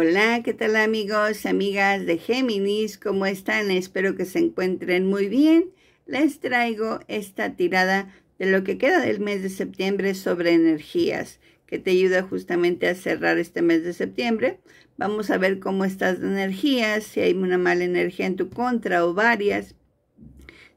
Hola, ¿qué tal amigos, amigas de Géminis? ¿Cómo están? Espero que se encuentren muy bien. Les traigo esta tirada de lo que queda del mes de septiembre sobre energías, que te ayuda justamente a cerrar este mes de septiembre. Vamos a ver cómo estás de energías, si hay una mala energía en tu contra o varias,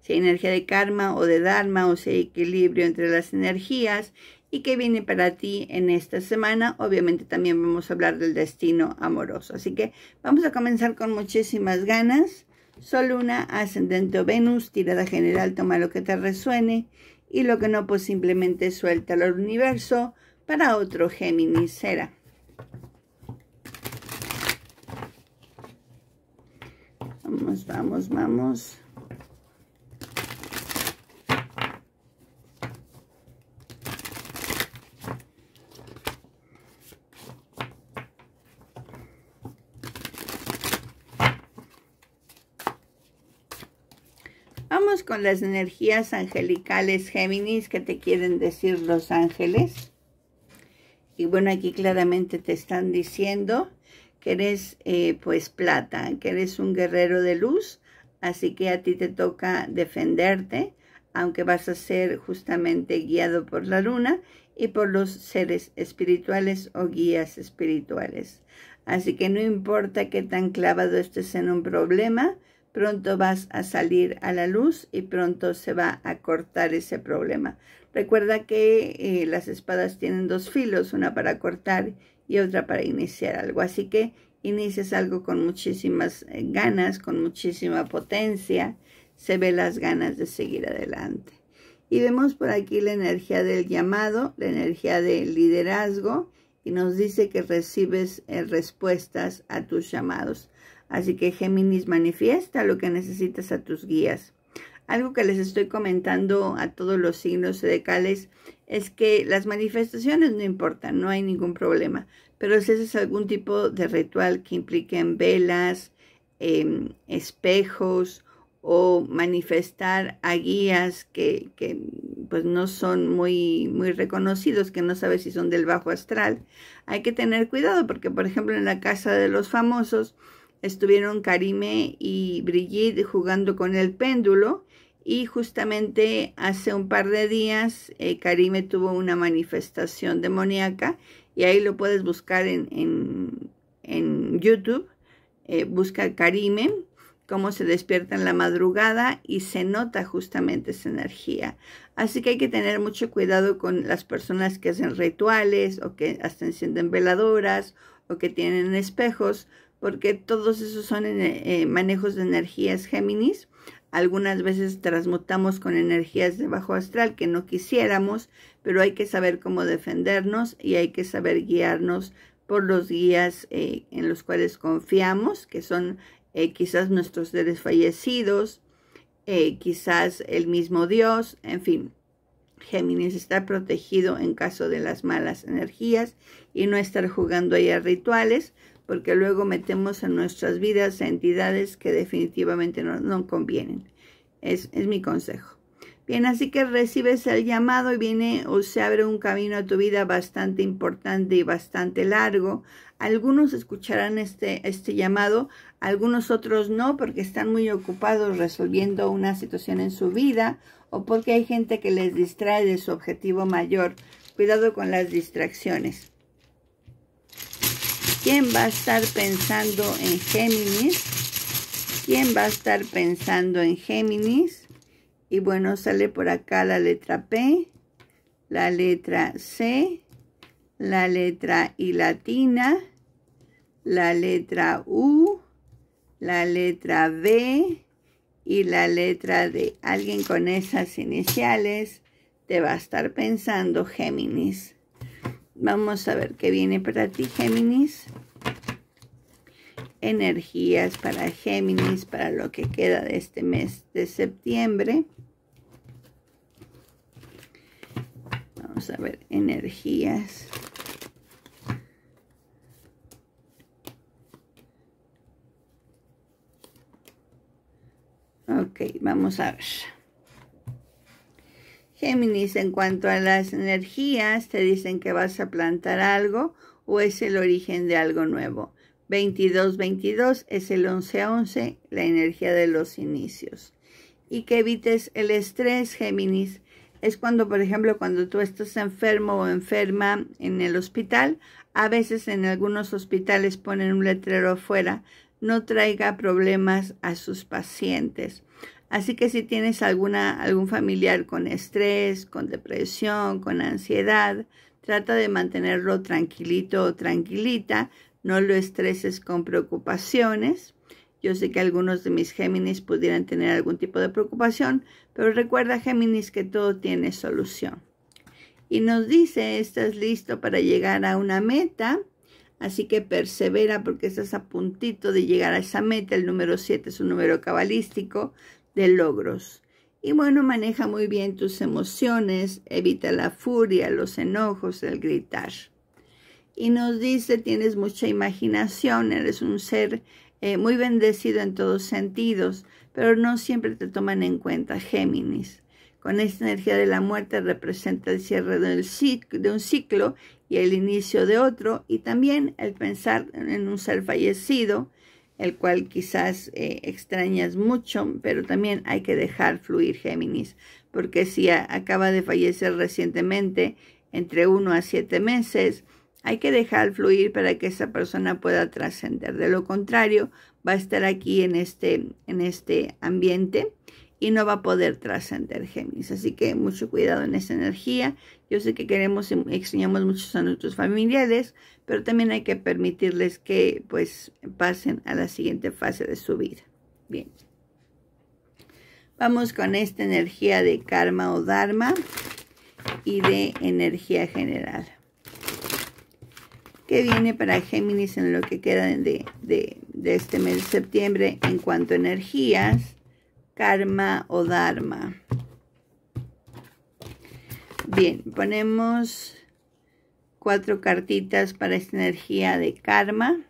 si hay energía de karma o de dharma o si hay equilibrio entre las energías y qué viene para ti en esta semana. Obviamente también vamos a hablar del destino amoroso. Así que vamos a comenzar con muchísimas ganas. Sol, Luna, Ascendente o Venus, tirada general, toma lo que te resuene y lo que no, pues simplemente suelta al universo para otro Géminis será. Vamos, vamos, vamos. con las energías angelicales Géminis que te quieren decir los ángeles. Y bueno, aquí claramente te están diciendo que eres eh, pues plata, que eres un guerrero de luz, así que a ti te toca defenderte, aunque vas a ser justamente guiado por la luna y por los seres espirituales o guías espirituales. Así que no importa qué tan clavado estés en un problema, pronto vas a salir a la luz y pronto se va a cortar ese problema. Recuerda que eh, las espadas tienen dos filos, una para cortar y otra para iniciar algo. Así que inicias algo con muchísimas eh, ganas, con muchísima potencia. Se ve las ganas de seguir adelante. Y vemos por aquí la energía del llamado, la energía del liderazgo y nos dice que recibes eh, respuestas a tus llamados. Así que Géminis manifiesta lo que necesitas a tus guías. Algo que les estoy comentando a todos los signos zodiacales es que las manifestaciones no importan, no hay ningún problema. Pero si es algún tipo de ritual que impliquen velas, em, espejos o manifestar a guías que, pues no son muy, muy reconocidos, que no sabes si son del bajo astral, hay que tener cuidado porque, por ejemplo, en la casa de los famosos, estuvieron Karime y Brigitte jugando con el péndulo y justamente hace un par de días eh, Karime tuvo una manifestación demoníaca y ahí lo puedes buscar en, en, YouTube. Eh, busca Karime, cómo se despierta en la madrugada y se nota justamente esa energía. Así que hay que tener mucho cuidado con las personas que hacen rituales o que hasta encienden veladoras o que tienen espejos porque todos esos son eh, manejos de energías Géminis. Algunas veces transmutamos con energías de bajo astral que no quisiéramos, pero hay que saber cómo defendernos y hay que saber guiarnos por los guías eh, en los cuales confiamos, que son eh, quizás nuestros seres fallecidos, quizás el mismo Dios, en fin. Géminis está protegido en caso de las malas energías y no estar jugando ahí a rituales, porque luego metemos en nuestras vidas a entidades que definitivamente no, convienen. Es, es, mi consejo. Bien, así que recibes el llamado y viene o se abre un camino a tu vida bastante importante y bastante largo. Algunos escucharán este, este llamado, algunos otros no, porque están muy ocupados resolviendo una situación en su vida o porque hay gente que les distrae de su objetivo mayor. Cuidado con las distracciones. ¿Quién va a estar pensando en Géminis? ¿Quién va a estar pensando en Géminis? Y bueno, sale por acá la letra P, la letra C, la letra I latina, la letra U, la letra B y la letra D. Alguien con esas iniciales te va a estar pensando Géminis. Vamos a ver qué viene para ti, Géminis. Energías para Géminis, para lo que queda de este mes de septiembre. Vamos a ver, energías. Ok, vamos a ver. Géminis, en cuanto a las energías, te dicen que vas a plantar algo o es el origen de algo nuevo. 22-22 es el 11-11, la energía de los inicios. Y que evites el estrés, Géminis. Es cuando, por ejemplo, cuando tú estás enfermo o enferma en el hospital, a veces en algunos hospitales ponen un letrero afuera, no traiga problemas a sus pacientes Así que si tienes alguna, algún familiar con estrés, con depresión, con ansiedad, trata de mantenerlo tranquilito o tranquilita, no lo estreses con preocupaciones. Yo sé que algunos de mis Géminis pudieran tener algún tipo de preocupación, pero recuerda Géminis que todo tiene solución. Y nos dice, estás listo para llegar a una meta, así que persevera porque estás a puntito de llegar a esa meta. El número 7 es un número cabalístico, de logros. Y bueno, maneja muy bien tus emociones, evita la furia, los enojos, el gritar. Y nos dice, tienes mucha imaginación, eres un ser eh, muy bendecido en todos sentidos, pero no siempre te toman en cuenta Géminis. Con esta energía de la muerte representa el cierre de un ciclo y el inicio de otro, y también el pensar en un ser fallecido, el cual quizás eh, extrañas mucho, pero también hay que dejar fluir Géminis, porque si acaba de fallecer recientemente, entre uno a siete meses, hay que dejar fluir para que esa persona pueda trascender. De lo contrario, va a estar aquí en este, en este ambiente y no va a poder trascender Géminis. Así que mucho cuidado en esa energía yo sé que queremos, y extrañamos muchos a nuestros familiares, pero también hay que permitirles que pues pasen a la siguiente fase de su vida. Bien. Vamos con esta energía de karma o dharma y de energía general. ¿Qué viene para Géminis en lo que queda de, de este mes de septiembre en cuanto a energías, karma o dharma? Bien, ponemos cuatro cartitas para esta energía de karma,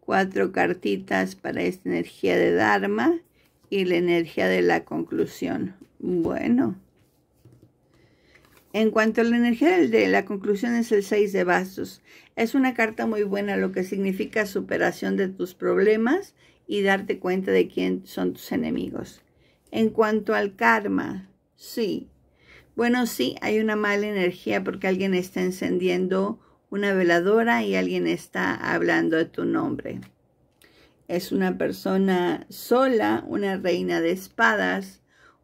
cuatro cartitas para esta energía de dharma y la energía de la conclusión. Bueno. En cuanto a la energía de la conclusión es el 6 de bastos. Es una carta muy buena, lo que significa superación de tus problemas y darte cuenta de quién son tus enemigos. En cuanto al karma, sí, bueno, sí, hay una mala energía porque alguien está encendiendo una veladora y alguien está hablando de tu nombre. Es una persona sola, una reina de espadas,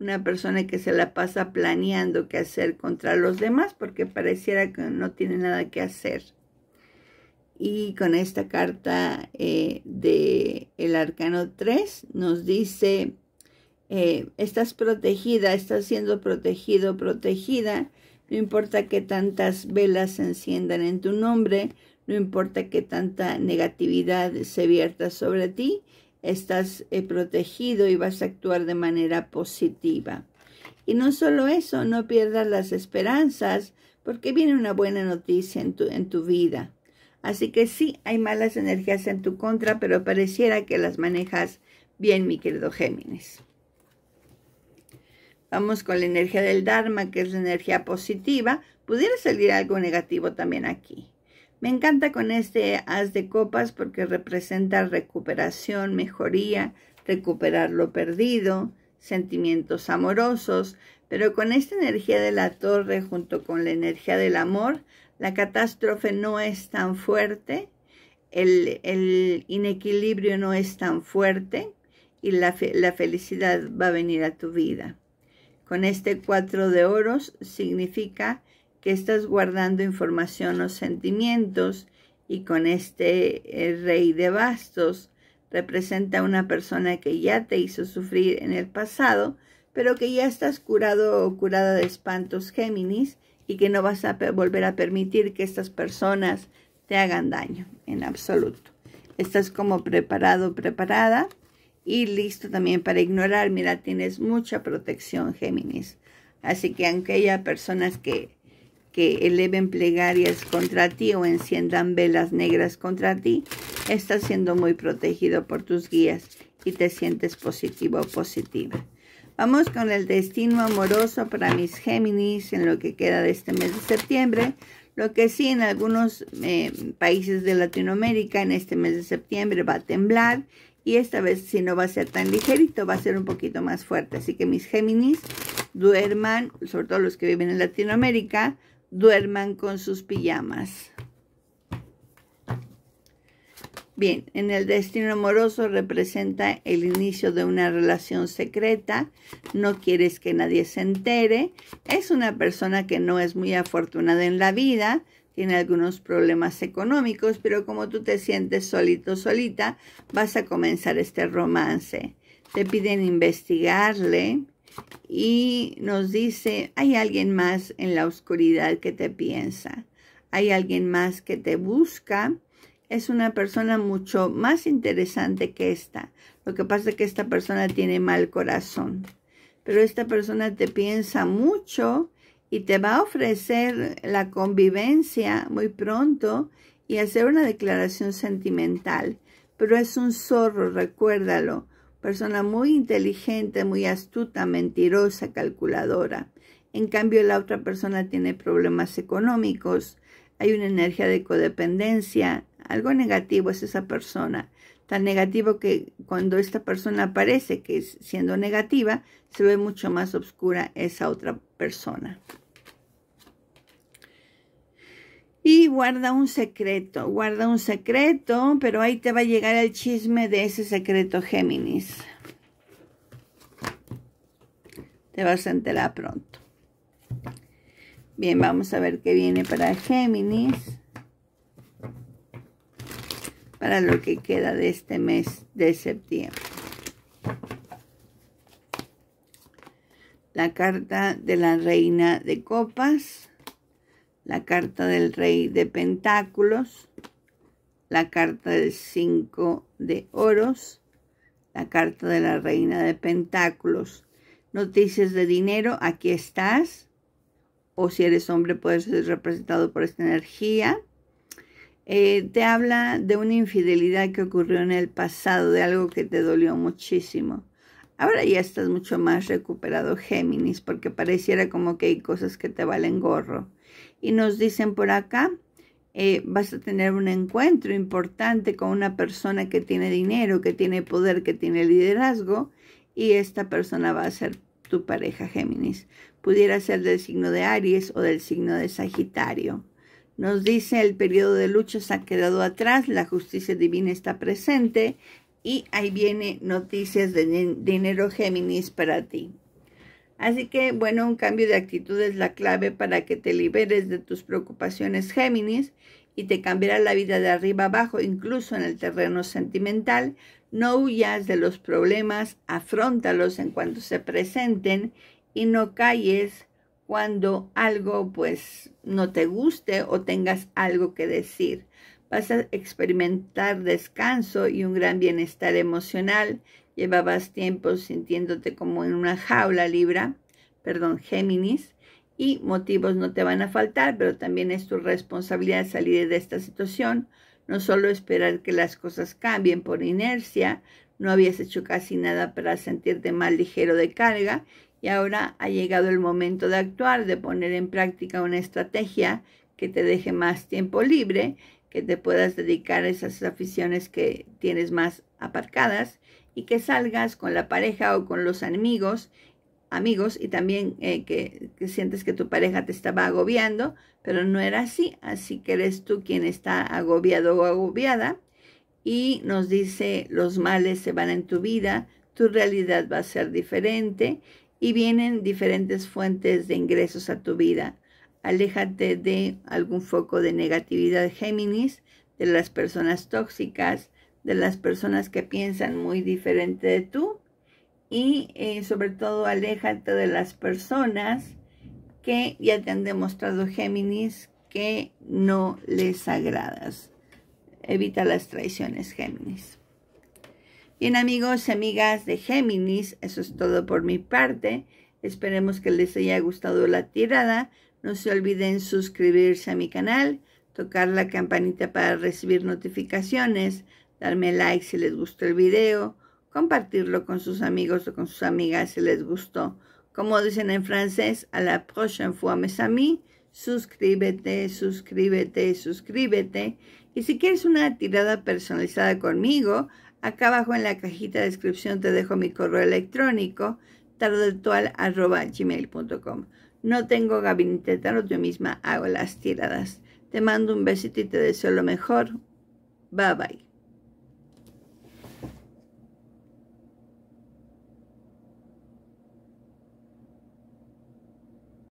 una persona que se la pasa planeando qué hacer contra los demás porque pareciera que no tiene nada que hacer. Y con esta carta eh, del arcano 3 nos dice eh, estás protegida, estás siendo protegido, protegida. No importa que tantas velas se enciendan en tu nombre, no importa que tanta negatividad se vierta sobre ti, estás eh, protegido y vas a actuar de manera positiva. Y no solo eso, no pierdas las esperanzas, porque viene una buena noticia en tu, en tu vida. Así que sí, hay malas energías en tu contra, pero pareciera que las manejas bien, mi querido Géminis. Vamos con la energía del Dharma, que es la energía positiva. Pudiera salir algo negativo también aquí. Me encanta con este haz de copas porque representa recuperación, mejoría, recuperar lo perdido, sentimientos amorosos, pero con esta energía de la torre junto con la energía del amor, la catástrofe no es tan fuerte, el, inequilibrio no es tan fuerte y la felicidad va a venir a tu vida con este cuatro de oros significa que estás guardando información o sentimientos y con este eh, rey de bastos representa una persona que ya te hizo sufrir en el pasado, pero que ya estás curado o curada de espantos Géminis y que no vas a volver a permitir que estas personas te hagan daño en absoluto. Estás como preparado, preparada y listo también para ignorar. Mira, tienes mucha protección, Géminis. Así que aunque haya personas que, que eleven plegarias contra ti o enciendan velas negras contra ti, estás siendo muy protegido por tus guías y te sientes positivo o positiva. Vamos con el destino amoroso para mis Géminis en lo que queda de este mes de septiembre. Lo que sí, en algunos eh, países de Latinoamérica en este mes de septiembre va a temblar y esta vez si no va a ser tan ligerito, va a ser un poquito más fuerte. Así que mis Géminis duerman, sobre todo los que viven en Latinoamérica, duerman con sus pijamas. Bien, en el destino amoroso representa el inicio de una relación secreta, no quieres que nadie se entere, es una persona que no es muy afortunada en la vida, tiene algunos problemas económicos, pero como tú te sientes solito, solita, vas a comenzar este romance. Te piden investigarle y nos dice, hay alguien más en la oscuridad que te piensa, hay alguien más que te busca, es una persona mucho más interesante que esta. Lo que pasa es que esta persona tiene mal corazón, pero esta persona te piensa mucho y te va a ofrecer la convivencia muy pronto y hacer una declaración sentimental. Pero es un zorro, recuérdalo. Persona muy inteligente, muy astuta, mentirosa, calculadora. En cambio, la otra persona tiene problemas económicos, hay una energía de codependencia, algo negativo es esa persona. Tan negativo que cuando esta persona aparece, que siendo negativa, se ve mucho más oscura esa otra persona y guarda un secreto, guarda un secreto, pero ahí te va a llegar el chisme de ese secreto, Géminis. Te vas a enterar pronto. Bien, vamos a ver qué viene para Géminis. Para lo que queda de este mes de septiembre. La carta de la reina de copas la carta del rey de pentáculos, la carta del cinco de oros, la carta de la reina de pentáculos. Noticias de dinero, aquí estás. O si eres hombre, puedes ser representado por esta energía. Eh, te habla de una infidelidad que ocurrió en el pasado, de algo que te dolió muchísimo. Ahora ya estás mucho más recuperado, Géminis, porque pareciera como que hay cosas que te valen gorro y nos dicen por acá, eh, vas a tener un encuentro importante con una persona que tiene dinero, que tiene poder, que tiene liderazgo, y esta persona va a ser tu pareja Géminis. Pudiera ser del signo de Aries o del signo de Sagitario. Nos dice el periodo de luchas ha quedado atrás, la justicia divina está presente y ahí viene noticias de dinero Géminis para ti. Así que, bueno, un cambio de actitud es la clave para que te liberes de tus preocupaciones Géminis y te cambiará la vida de arriba abajo, incluso en el terreno sentimental. No huyas de los problemas, afrontalos en cuanto se presenten y no calles cuando algo pues no te guste o tengas algo que decir. Vas a experimentar descanso y un gran bienestar emocional Llevabas tiempo sintiéndote como en una jaula Libra, perdón, Géminis, y motivos no te van a faltar, pero también es tu responsabilidad salir de esta situación, no solo esperar que las cosas cambien por inercia, no habías hecho casi nada para sentirte más ligero de carga y ahora ha llegado el momento de actuar, de poner en práctica una estrategia que te deje más tiempo libre, que te puedas dedicar a esas aficiones que tienes más aparcadas y que salgas con la pareja o con los amigos, amigos y también eh, que, que, sientes que tu pareja te estaba agobiando, pero no era así, así que eres tú quien está agobiado o agobiada y nos dice los males se van en tu vida, tu realidad va a ser diferente y vienen diferentes fuentes de ingresos a tu vida. Aléjate de algún foco de negatividad Géminis, de las personas tóxicas, de las personas que piensan muy diferente de tú y eh, sobre todo aléjate de las personas que ya te han demostrado Géminis que no les agradas. Evita las traiciones, Géminis. Bien amigos y amigas de Géminis, eso es todo por mi parte. Esperemos que les haya gustado la tirada. No se olviden suscribirse a mi canal, tocar la campanita para recibir notificaciones darme like si les gustó el video, compartirlo con sus amigos o con sus amigas si les gustó. Como dicen en francés, a la prochaine fois, mes amis, suscríbete, suscríbete, suscríbete. Y si quieres una tirada personalizada conmigo, acá abajo en la cajita de descripción te dejo mi correo electrónico tardetual.com. No tengo gabinete tarot, yo misma hago las tiradas. Te mando un besito y te deseo lo mejor. Bye bye.